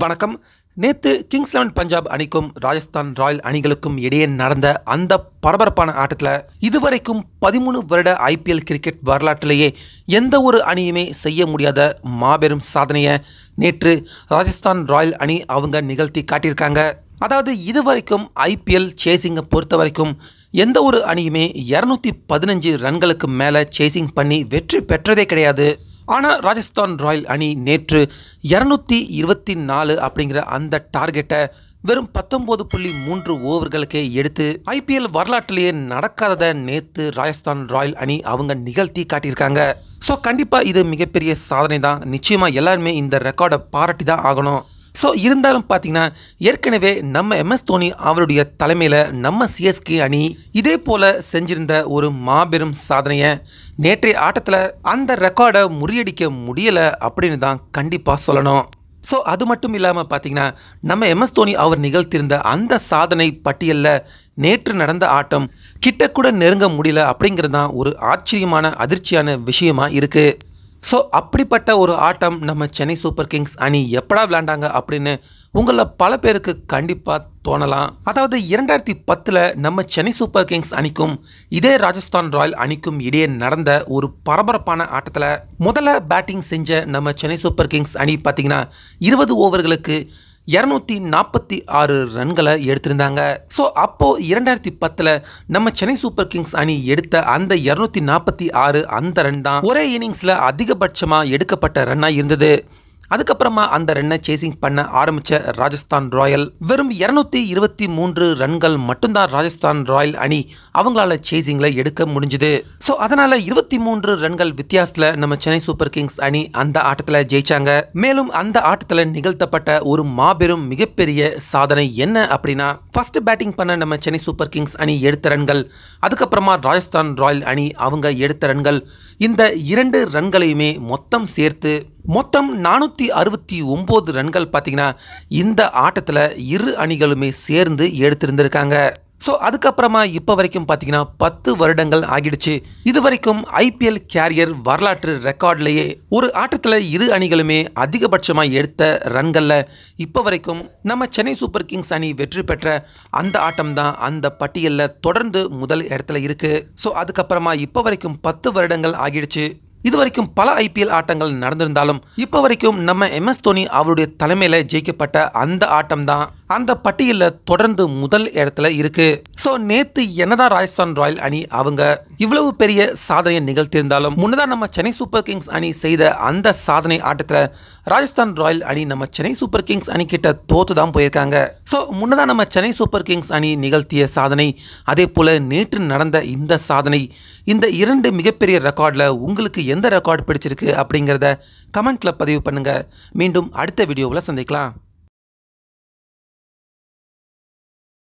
வணக்கம் நேற்று Kings eleven Punjab அணிக்கும் ராஜஸ்தான் ராயல் அணிகளுக்கும் இடையே நடந்த அந்த பரபரப்பான ஆட்டத்தில் இதுவரைக்கும் பதிமூணு வருட ஐபிஎல் கிரிக்கெட் வரலாற்றிலேயே எந்த ஒரு அணியுமே செய்ய முடியாத மாபெரும் சாதனையை நேற்று ராஜஸ்தான் ராயல் அணி அவங்க நிகழ்த்தி காட்டியிருக்காங்க அதாவது இதுவரைக்கும் ஐபிஎல் சேசிங்கை பொறுத்த வரைக்கும் எந்த ஒரு அணியுமே இரநூத்தி பதினஞ்சு ரன்களுக்கு மேலே சேசிங் பண்ணி வெற்றி பெற்றதே கிடையாது ஆனால் ராஜஸ்தான் ராயல் அணி நேற்று இரநூத்தி இருபத்தி நாலு அப்படிங்கிற அந்த டார்கெட்டை வெறும் பத்தொம்போது புள்ளி மூன்று ஓவர்களுக்கே எடுத்து ஐபிஎல் வரலாற்றிலேயே நடக்காததை நேற்று ராஜஸ்தான் ராயல் அணி அவங்க நிகழ்த்தி காட்டியிருக்காங்க ஸோ கண்டிப்பாக இது மிகப்பெரிய சாதனை தான் நிச்சயமாக எல்லாருமே இந்த ரெக்கார்டை பாராட்டி தான் ஆகணும் ஸோ இருந்தாலும் பார்த்தீங்கன்னா ஏற்கனவே நம்ம எம்எஸ் தோனி அவருடைய தலைமையில் நம்ம சிஎஸ்கே அணி இதே போல் செஞ்சிருந்த ஒரு மாபெரும் சாதனையை நேற்றைய ஆட்டத்தில் அந்த ரெக்கார்டை முறியடிக்க முடியலை அப்படின்னு தான் கண்டிப்பாக சொல்லணும் ஸோ அது மட்டும் இல்லாமல் பார்த்தீங்கன்னா நம்ம எம்எஸ் தோனி அவர் நிகழ்த்திருந்த அந்த சாதனை பட்டியலில் நேற்று நடந்த ஆட்டம் கிட்ட கூட நெருங்க முடியல அப்படிங்கிறது தான் ஒரு ஆச்சரியமான அதிர்ச்சியான விஷயமா இருக்குது ஸோ அப்படிப்பட்ட ஒரு ஆட்டம் நம்ம சென்னை சூப்பர் கிங்ஸ் அணி எப்படா விளையாண்டாங்க அப்படின்னு உங்களில் பல பேருக்கு கண்டிப்பாக தோணலாம் அதாவது இரண்டாயிரத்தி பத்தில் நம்ம சென்னை சூப்பர் கிங்ஸ் அணிக்கும் இதே ராஜஸ்தான் ராயல் அணிக்கும் இடையே நடந்த ஒரு பரபரப்பான ஆட்டத்தில் முதல்ல பேட்டிங் செஞ்ச நம்ம சென்னை சூப்பர் கிங்ஸ் அணி பார்த்திங்கன்னா இருபது ஓவர்களுக்கு இரநூத்தி நாற்பத்தி ஆறு ரன்களை எடுத்திருந்தாங்க ஸோ அப்போது இரண்டாயிரத்தி பத்தில் நம்ம சென்னை சூப்பர் கிங்ஸ் அணி எடுத்த அந்த இரநூத்தி நாற்பத்தி ஆறு அந்த ரன் தான் ஒரே இன்னிங்ஸில் அதிகபட்சமாக எடுக்கப்பட்ட ரன்னாக இருந்தது அதுக்கப்புறமா அந்த ரன்னை சேசிங் பண்ண ஆரம்பித்த ராஜஸ்தான் ராயல் வெறும் இருநூத்தி இருபத்தி மூன்று ரன்கள் மட்டும்தான் ராஜஸ்தான் ராயல் அணி அவங்களால சேசிங்கில் எடுக்க முடிஞ்சுது ஸோ அதனால் இருபத்தி மூன்று ரன்கள் வித்தியாசத்தில் நம்ம சென்னை சூப்பர் கிங்ஸ் அணி அந்த ஆட்டத்தில் ஜெயிச்சாங்க மேலும் அந்த ஆட்டத்தில் நிகழ்த்தப்பட்ட ஒரு மாபெரும் மிகப்பெரிய சாதனை என்ன அப்படின்னா ஃபர்ஸ்ட் பேட்டிங் பண்ண நம்ம சென்னை சூப்பர் கிங்ஸ் அணி எடுத்த ரன்கள் அதுக்கப்புறமா ராஜஸ்தான் ராயல் அணி அவங்க எடுத்த ரன்கள் இந்த இரண்டு ரன்களையுமே மொத்தம் சேர்த்து மொத்தம் நானூற்றி அறுபத்தி ஒம்பது ரன்கள் பார்த்திங்கன்னா இந்த ஆட்டத்தில் இரு அணிகளுமே சேர்ந்து எடுத்திருந்திருக்காங்க ஸோ அதுக்கப்புறமா இப்போ வரைக்கும் பார்த்தீங்கன்னா பத்து வருடங்கள் ஆகிடுச்சு இது வரைக்கும் ஐபிஎல் கேரியர் வரலாற்று ரெக்கார்ட்லேயே ஒரு ஆட்டத்தில் இரு அணிகளுமே அதிகபட்சமாக எடுத்த ரன்களில் இப்போ வரைக்கும் நம்ம சென்னை சூப்பர் கிங்ஸ் அணி வெற்றி பெற்ற அந்த ஆட்டம் தான் அந்த பட்டியலில் தொடர்ந்து முதல் இடத்துல இருக்குது ஸோ அதுக்கப்புறமா இப்போ வரைக்கும் பத்து வருடங்கள் ஆகிடுச்சு இது வரைக்கும் பல ஐபிஎல் ஆட்டங்கள் நடந்திருந்தாலும் இப்போ வரைக்கும் நம்ம எம் எஸ் தோனி அவருடைய தலைமையில் ஜெயிக்கப்பட்ட அந்த ஆட்டம் தான் அந்த பட்டியலில் தொடர்ந்து முதல் இடத்துல இருக்கு ஸோ நேத்து என்னதான் ராஜஸ்தான் ராயல் அணி அவங்க இவ்வளவு பெரிய சாதனையை நிகழ்த்தியிருந்தாலும் முன்னதாக நம்ம சென்னை சூப்பர் கிங்ஸ் அணி செய்த அந்த சாதனை ஆட்டத்தில் ராஜஸ்தான் ராயல் அணி நம்ம சென்னை சூப்பர் கிங்ஸ் அணி கிட்ட தோத்து தான் போயிருக்காங்க ஸோ முன்னதாக நம்ம சென்னை சூப்பர் கிங்ஸ் அணி நிகழ்த்திய சாதனை அதே போல் நேற்று நடந்த இந்த சாதனை இந்த இரண்டு மிகப்பெரிய ரெக்கார்டில் உங்களுக்கு எந்த ரெக்கார்டு பிடிச்சிருக்கு அப்படிங்கிறத கமெண்ட்டில் பதிவு பண்ணுங்கள் மீண்டும் அடுத்த வீடியோவில் சந்திக்கலாம்